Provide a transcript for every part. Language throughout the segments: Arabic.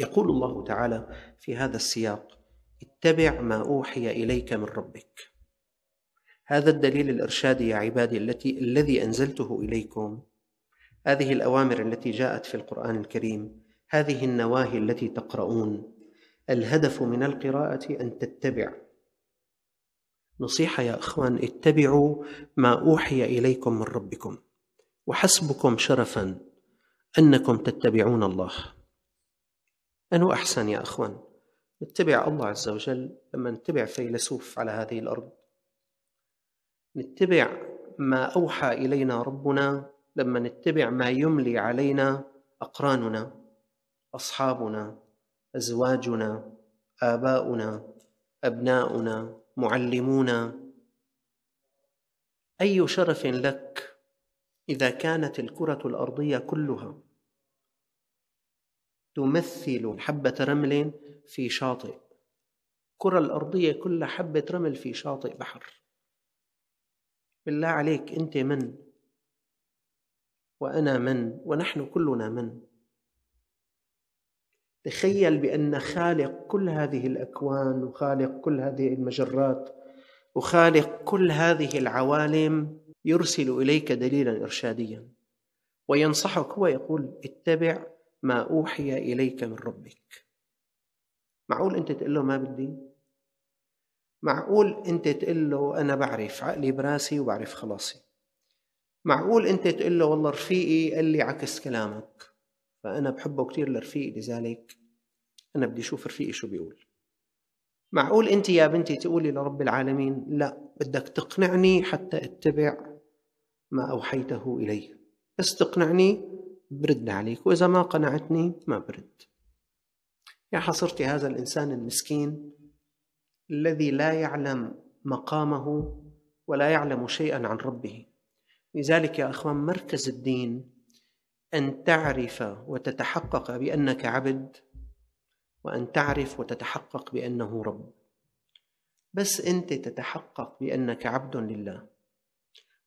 يقول الله تعالى في هذا السياق اتبع ما اوحي اليك من ربك هذا الدليل الارشادي يا عبادي التي الذي انزلته اليكم هذه الاوامر التي جاءت في القران الكريم هذه النواهي التي تقرؤون الهدف من القراءه ان تتبع نصيحه يا اخوان اتبعوا ما اوحي اليكم من ربكم وحسبكم شرفا انكم تتبعون الله أنه أحسن يا أخوان نتبع الله عز وجل لما نتبع فيلسوف على هذه الأرض نتبع ما أوحى إلينا ربنا لما نتبع ما يملي علينا أقراننا أصحابنا أزواجنا آباؤنا أبناؤنا معلمونا أي شرف لك إذا كانت الكرة الأرضية كلها تمثل حبة رمل في شاطئ الكرة الأرضية كلها حبة رمل في شاطئ بحر بالله عليك أنت من وأنا من ونحن كلنا من تخيل بأن خالق كل هذه الأكوان وخالق كل هذه المجرات وخالق كل هذه العوالم يرسل إليك دليلا إرشاديا وينصحك ويقول اتبع ما أوحي إليك من ربك معقول أنت تقول له ما بدي معقول أنت تقول له أنا بعرف عقلي براسي وبعرف خلاصي معقول أنت تقول له والله رفيقي قال لي عكس كلامك فأنا بحبه كثير لرفيقي لذلك أنا بدي أشوف رفيقي شو بيقول معقول أنت يا بنتي تقولي لرب العالمين لا بدك تقنعني حتى أتبع ما أوحيته إلي بس تقنعني برد عليك وإذا ما قنعتني ما برد يا حصرتي هذا الإنسان المسكين الذي لا يعلم مقامه ولا يعلم شيئا عن ربه لذلك يا أخوان مركز الدين أن تعرف وتتحقق بأنك عبد وأن تعرف وتتحقق بأنه رب بس أنت تتحقق بأنك عبد لله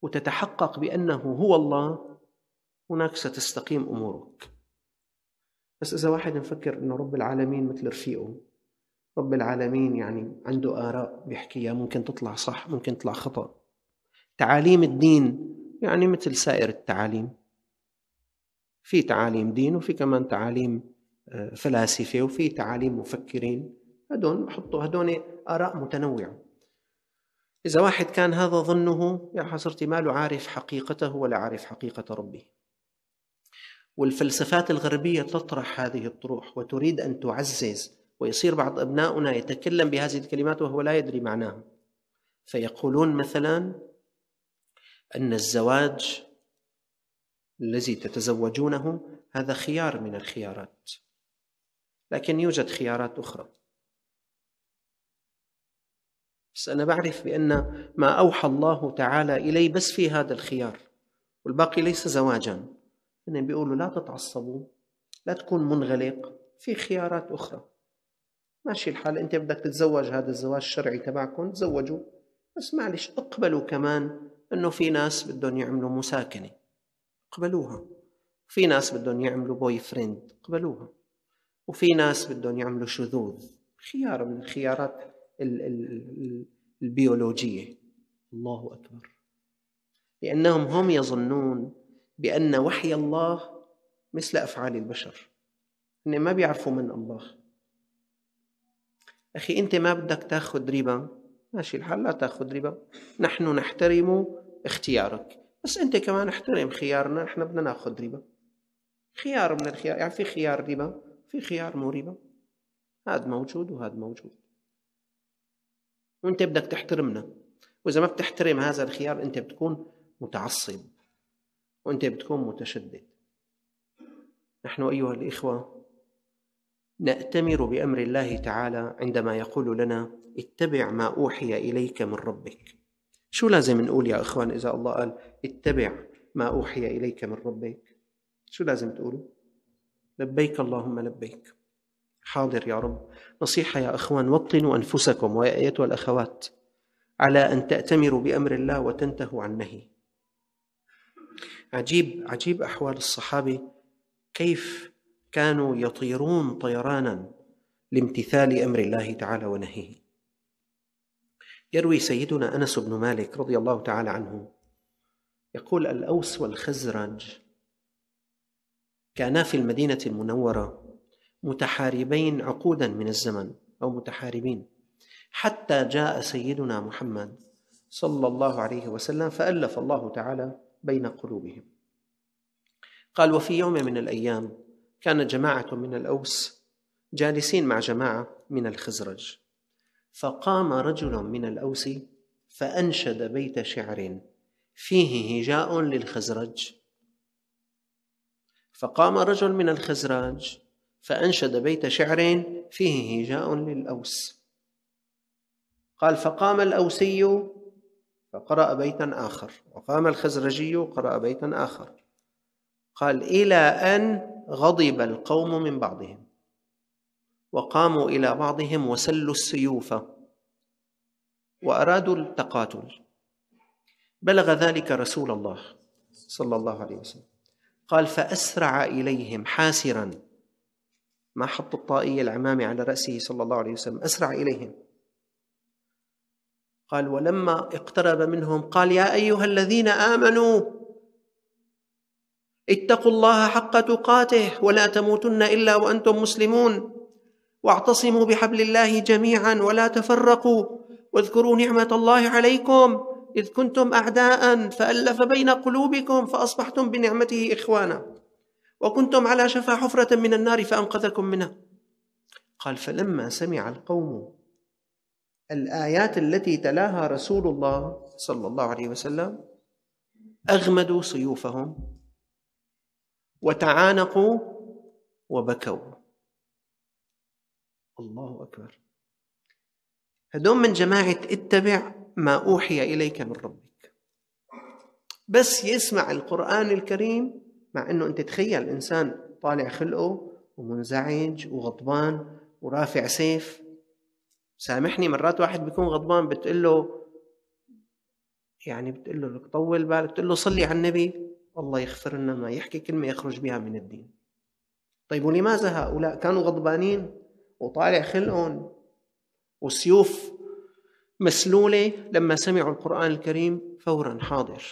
وتتحقق بأنه هو الله هناك ستستقيم امورك بس اذا واحد مفكر انه رب العالمين مثل رفيقه رب العالمين يعني عنده اراء بيحكيها ممكن تطلع صح ممكن تطلع خطا تعاليم الدين يعني مثل سائر التعاليم في تعاليم دين وفي كمان تعاليم آه، فلاسفه وفي تعاليم مفكرين هدول حطوا هدول اراء متنوعه إذا واحد كان هذا ظنه يا حسرتي ما له عارف حقيقته ولا عارف حقيقة ربه والفلسفات الغربية تطرح هذه الطروح وتريد أن تعزز ويصير بعض أبناؤنا يتكلم بهذه الكلمات وهو لا يدري معناها فيقولون مثلا أن الزواج الذي تتزوجونه هذا خيار من الخيارات لكن يوجد خيارات أخرى بس أنا بعرف بأن ما أوحى الله تعالى إلي بس في هذا الخيار والباقي ليس زواجاً إنهم بيقولوا لا تتعصبوا لا تكون منغلق في خيارات أخرى ماشي الحال أنت بدك تتزوج هذا الزواج الشرعي تبعكم تزوجوا بس معلش اقبلوا كمان انه في ناس بدهم يعملوا مساكنه اقبلوها في ناس بدهم يعملوا بوي فريند اقبلوها وفي ناس بدهم يعملوا شذوذ خيار من الخيارات ال ال البيولوجيه الله اكبر لانهم هم يظنون بأن وحي الله مثل أفعال البشر إن ما بيعرفوا من الله أخي أنت ما بدك تاخذ ربا ماشي الحال لا تاخذ ربا نحن نحترم اختيارك بس أنت كمان احترم خيارنا نحن بدنا ناخذ ربا خيار من الخيار يعني في خيار ربا في خيار مو ربا هذا موجود وهذا موجود وانت بدك تحترمنا واذا ما بتحترم هذا الخيار انت بتكون متعصب وأنت بتكون متشدد نحن أيها الإخوة نأتمر بأمر الله تعالى عندما يقول لنا اتبع ما أوحي إليك من ربك شو لازم نقول يا إخوان إذا الله قال اتبع ما أوحي إليك من ربك شو لازم تقولوا لبيك اللهم لبيك حاضر يا رب نصيحة يا إخوان وطنوا أنفسكم ويا أيتها الأخوات على أن تأتمروا بأمر الله وتنتهوا عن نهيه عجيب عجيب احوال الصحابه كيف كانوا يطيرون طيرانا لامتثال امر الله تعالى ونهيه يروي سيدنا انس بن مالك رضي الله تعالى عنه يقول الاوس والخزرج كانا في المدينه المنوره متحاربين عقودا من الزمن او متحاربين حتى جاء سيدنا محمد صلى الله عليه وسلم فالف الله تعالى بين قلوبهم قال وفي يوم من الأيام كان جماعة من الأوس جالسين مع جماعة من الخزرج فقام رجل من الأوس فأنشد بيت شعر فيه هجاء للخزرج فقام رجل من الخزرج فأنشد بيت شعر فيه هجاء للأوس قال فقام الأوسي فقرأ بيتا آخر وقام الخزرجي قرأ بيتا آخر قال إلى أن غضب القوم من بعضهم وقاموا إلى بعضهم وسلوا السيوف وأرادوا التقاتل بلغ ذلك رسول الله صلى الله عليه وسلم قال فأسرع إليهم حاسرا ما حط الطائية العمامة على رأسه صلى الله عليه وسلم أسرع إليهم قال ولما اقترب منهم قال يا ايها الذين امنوا اتقوا الله حق تقاته ولا تموتن الا وانتم مسلمون واعتصموا بحبل الله جميعا ولا تفرقوا واذكروا نعمه الله عليكم اذ كنتم اعداء فالف بين قلوبكم فاصبحتم بنعمته اخوانا وكنتم على شفا حفره من النار فانقذكم منها قال فلما سمع القوم الآيات التي تلاها رسول الله صلى الله عليه وسلم أغمدوا سيوفهم وتعانقوا وبكوا الله أكبر هدوم من جماعة اتبع ما أوحي إليك من ربك بس يسمع القرآن الكريم مع أنه أنت تخيل إنسان طالع خلقه ومنزعج وغضبان ورافع سيف سامحني مرات واحد بيكون غضبان بتقول له يعني بتقول له لك طول بالك بتقول له صلي على النبي الله يغفر لنا ما يحكي كلمه يخرج بها من الدين طيب ولماذا هؤلاء كانوا غضبانين وطالع خلقهم وسيوف مسلوله لما سمعوا القران الكريم فورا حاضر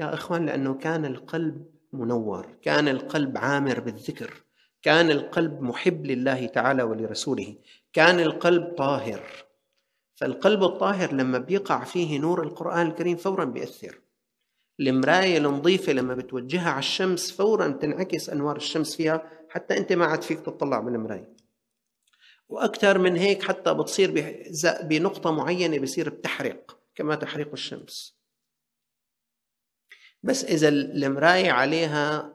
يا اخوان لانه كان القلب منور كان القلب عامر بالذكر كان القلب محب لله تعالى ولرسوله كان القلب طاهر فالقلب الطاهر لما بيقع فيه نور القرآن الكريم فورا بيأثر المراية النظيفة لما بتوجهها على الشمس فورا تنعكس أنوار الشمس فيها حتى أنت ما عاد فيك تطلع بالمراية وأكثر من هيك حتى بتصير بنقطة معينة بصير بتحرق كما تحرق الشمس بس إذا المراية عليها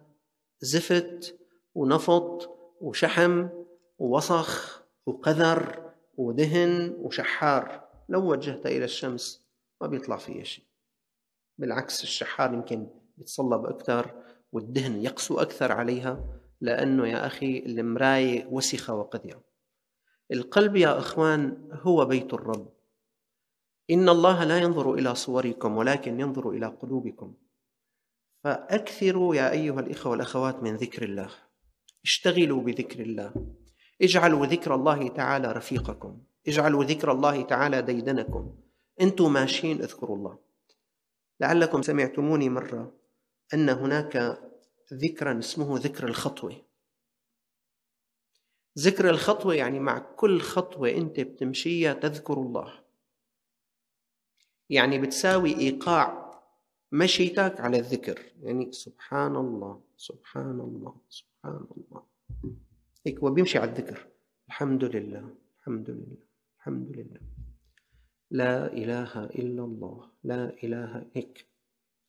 زفت ونفط وشحم ووسخ وقذر ودهن وشحار لو وجهت إلى الشمس ما بيطلع فيه شيء بالعكس الشحار يمكن يتصلب أكثر والدهن يقسو أكثر عليها لأنه يا أخي المراية وسخة وقذرة القلب يا إخوان هو بيت الرب إن الله لا ينظر إلى صوركم ولكن ينظر إلى قلوبكم فأكثروا يا أيها الإخوة والأخوات من ذكر الله اشتغلوا بذكر الله اجعلوا ذكر الله تعالى رفيقكم اجعلوا ذكر الله تعالى ديدنكم انتم ماشيين اذكروا الله لعلكم سمعتموني مره ان هناك ذكرا اسمه ذكر الخطوه ذكر الخطوه يعني مع كل خطوه انت بتمشيها تذكر الله يعني بتساوي ايقاع مشيتك على الذكر يعني سبحان الله سبحان الله سبحان الله هيك هو بيمشي على الذكر الحمد لله الحمد لله الحمد لله لا إله إلا الله لا إله هيك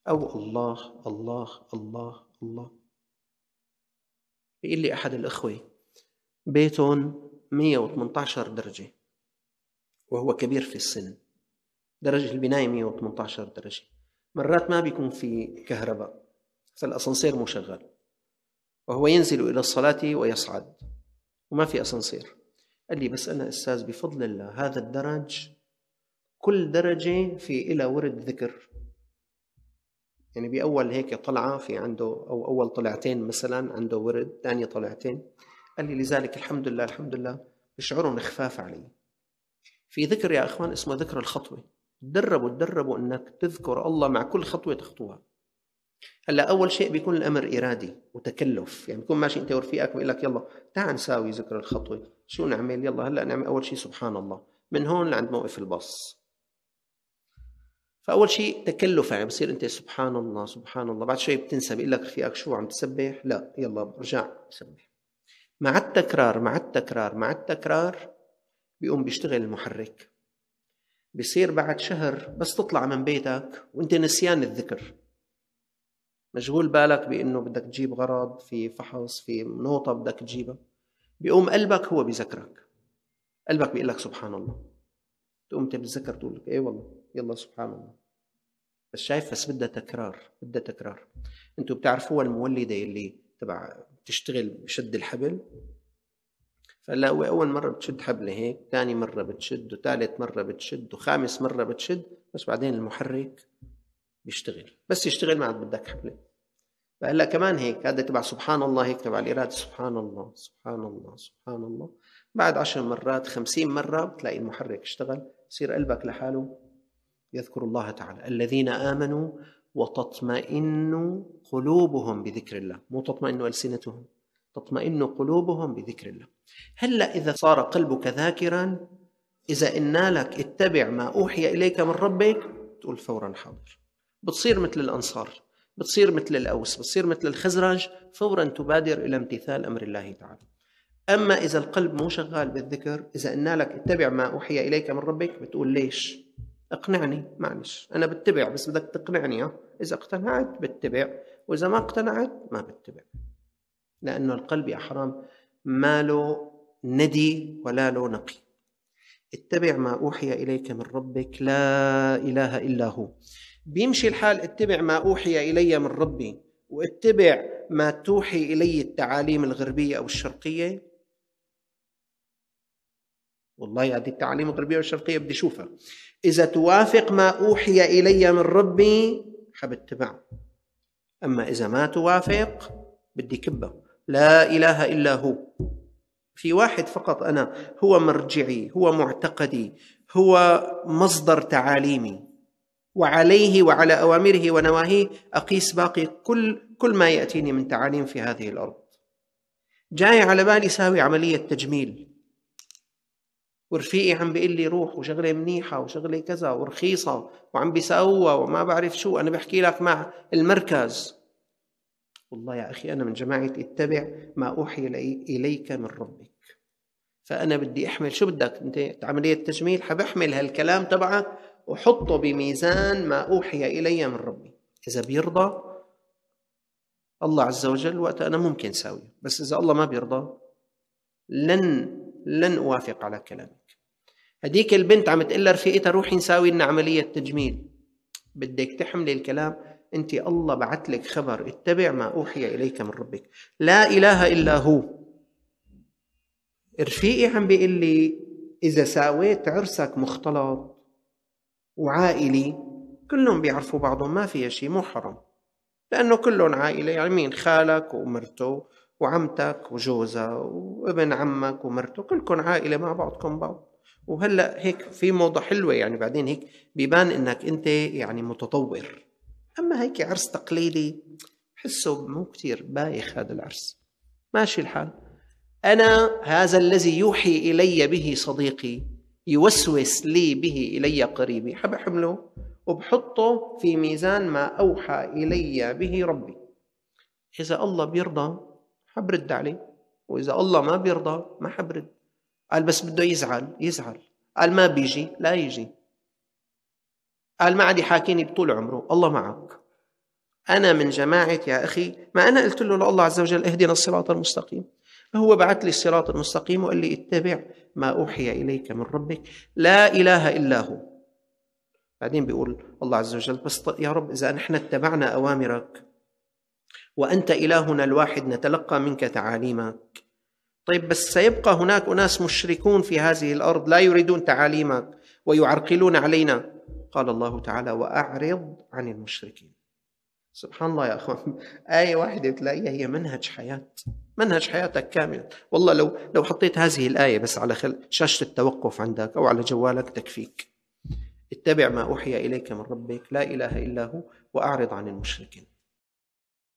أو الله الله الله الله بيقول لي أحد الأخوة بيتهم 118 درجة وهو كبير في السن درجة البناية 118 درجة مرات ما بيكون في كهرباء فالأسانسير مو شغال وهو ينزل إلى الصلاة ويصعد وما في أسانسير قال لي بس أنا أستاذ بفضل الله هذا الدرج كل درجة في إلى ورد ذكر يعني بأول هيك طلعة في عنده أو أول طلعتين مثلا عنده ورد ثاني طلعتين قال لي لذلك الحمد لله الحمد لله بشعرهم خفاف علي في ذكر يا إخوان اسمه ذكر الخطوة تدربوا تدربوا انك تذكر الله مع كل خطوه تخطوها هلا اول شيء بيكون الامر ارادي وتكلف يعني بيكون ماشي انت ورفيقك بيقول لك يلا تعال نساوي ذكر الخطوه شو نعمل يلا هلا نعمل اول شيء سبحان الله من هون لعند موقف الباص فاول شيء تكلف يعني بصير انت سبحان الله سبحان الله بعد شوي بتنسى بيقول لك رفيقك شو عم تسبح لا يلا برجع سبح مع التكرار مع التكرار مع التكرار بيقوم بيشتغل المحرك بصير بعد شهر بس تطلع من بيتك وانت نسيان الذكر مشغول بالك بانه بدك تجيب غرض في فحص في نوطه بدك تجيبها بيقوم قلبك هو بذكرك قلبك بيقول لك سبحان الله تقوم انت بتذكر تقول لك ايه والله يلا سبحان الله بس شايف بس بدها تكرار بدها تكرار انتم بتعرفوها المولده اللي تبع بتشتغل بشد الحبل فلا هو أول مرة بتشد حبل هيك ثاني مرة بتشد وثالث مرة بتشد وخامس مرة بتشد بس بعدين المحرك بيشتغل بس يشتغل ما عاد بدك حبلة فهلا كمان هيك هذا تبع سبحان الله هيك تبع الإرادة سبحان الله سبحان الله سبحان الله بعد عشر مرات خمسين مرة بتلاقي المحرك اشتغل يصير قلبك لحاله يذكر الله تعالى الذين آمنوا وتطمئن قلوبهم بذكر الله مو تطمئن ألسنتهم تطمئن قلوبهم بذكر الله هلا إذا صار قلبك ذاكرا إذا إنا لك اتبع ما أوحي إليك من ربك تقول فورا حاضر بتصير مثل الأنصار بتصير مثل الأوس بتصير مثل الخزرج فورا تبادر إلى امتثال أمر الله تعالى أما إذا القلب مو شغال بالذكر إذا ان لك اتبع ما أوحي إليك من ربك بتقول ليش اقنعني معلش أنا بتبع بس بدك تقنعني إذا اقتنعت بتبع وإذا ما اقتنعت ما بتبع لأنه القلب يا حرام ما له ندي ولا له نقي اتبع ما أوحي إليك من ربك لا إله إلا هو بيمشي الحال اتبع ما أوحي إلي من ربي واتبع ما توحي إلي التعاليم الغربية أو الشرقية والله هذه التعاليم الغربية والشرقية بدي أشوفها إذا توافق ما أوحي إلي من ربي حبتبعه أما إذا ما توافق بدي كبه لا اله الا هو في واحد فقط انا هو مرجعي هو معتقدي هو مصدر تعاليمي وعليه وعلى اوامره ونواهيه اقيس باقي كل كل ما ياتيني من تعاليم في هذه الارض جاي على بالي ساوي عمليه تجميل ورفيقي عم بيقول لي روح وشغله منيحه وشغله كذا ورخيصه وعم بيساوها وما بعرف شو انا بحكي لك مع المركز والله يا أخي أنا من جماعة اتبع ما أوحي إليك من ربك فأنا بدي أحمل شو بدك أنت عملية تجميل حبحمل هالكلام تبعك وحطه بميزان ما أوحي إلي من ربي إذا بيرضى الله عز وجل وقت أنا ممكن ساوي بس إذا الله ما بيرضى لن لن أوافق على كلامك هديك البنت عم تقول لرفيقتها روحي نساوي لنا عملية تجميل بدك تحملي الكلام أنت الله بعت لك خبر اتبع ما أوحي إليك من ربك لا إله إلا هو رفيقي عم بيقول لي إذا ساويت عرسك مختلط وعائلي كلهم بيعرفوا بعضهم ما فيها شيء محرم لأنه كلهم عائلة يعني مين خالك ومرته وعمتك وجوزها وابن عمك ومرته كلكم عائلة مع بعضكم بعض وهلا هيك في موضة حلوة يعني بعدين هيك بيبان انك انت يعني متطور أما هيك عرس تقليدي حسه مو كثير بايخ هذا العرس ماشي الحال أنا هذا الذي يوحي إلي به صديقي يوسوس لي به إلي قريبي حبحمله وبحطه في ميزان ما أوحى إلي به ربي إذا الله بيرضى حبرد عليه وإذا الله ما بيرضى ما حبرد قال بس بده يزعل يزعل قال ما بيجي لا يجي قال ما عاد يحاكيني بطول عمره الله معك أنا من جماعة يا أخي ما أنا قلت له لله عز وجل اهدنا الصراط المستقيم هو بعث لي الصراط المستقيم وقال لي اتبع ما أوحي إليك من ربك لا إله إلا هو بعدين بيقول الله عز وجل بس يا رب إذا نحن اتبعنا أوامرك وأنت إلهنا الواحد نتلقى منك تعاليمك طيب بس سيبقى هناك أناس مشركون في هذه الأرض لا يريدون تعاليمك ويعرقلون علينا قال الله تعالى وأعرض عن المشركين سبحان الله يا أخوان آية واحدة تلاقيها هي منهج حياة منهج حياتك كامل والله لو لو حطيت هذه الآية بس على خل... شاشة التوقف عندك أو على جوالك تكفيك اتبع ما أوحي إليك من ربك لا إله إلا هو وأعرض عن المشركين